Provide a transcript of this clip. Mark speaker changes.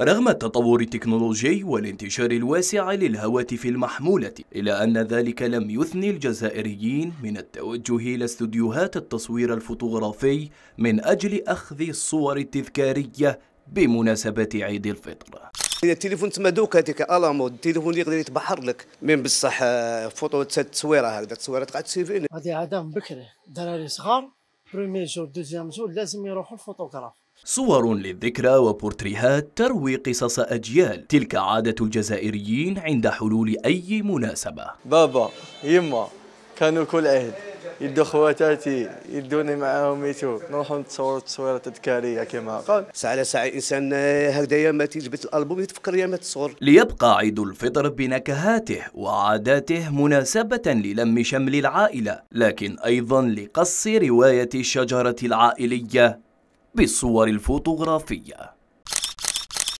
Speaker 1: رغم التطور التكنولوجي والانتشار الواسع للهواتف المحمولة إلا أن ذلك لم يثني الجزائريين من التوجه إلى استوديوهات التصوير الفوتوغرافي من أجل أخذ الصور التذكارية بمناسبة عيد الفطر
Speaker 2: التليفون تما دوك هذيك الامود التليفون يقدر يتبحر لك من بصح فوتو تصويره هكذا تصويره تقعد تسيفيني
Speaker 3: هذه عاده من بكري دراري صغار برومي جور دوزيام جور لازم يروحوا الفوتوغراف
Speaker 1: صور للذكرى وبورتريهات تروي قصص أجيال تلك عادة الجزائريين عند حلول أي مناسبة بابا يما كانوا كل عهد
Speaker 2: يدو خواتاتي يدوني معاهم ميتو نروحوا نتصوروا تصويره تذكاريه كما قال ساعه على ساعه الانسان هكذايا ما تجبت الالبوم يتفكر يا ما تصور
Speaker 1: ليبقى عيد الفطر بنكهاته وعاداته مناسبه للم شمل العائله لكن ايضا لقص روايه الشجره العائليه بالصور الفوتوغرافيه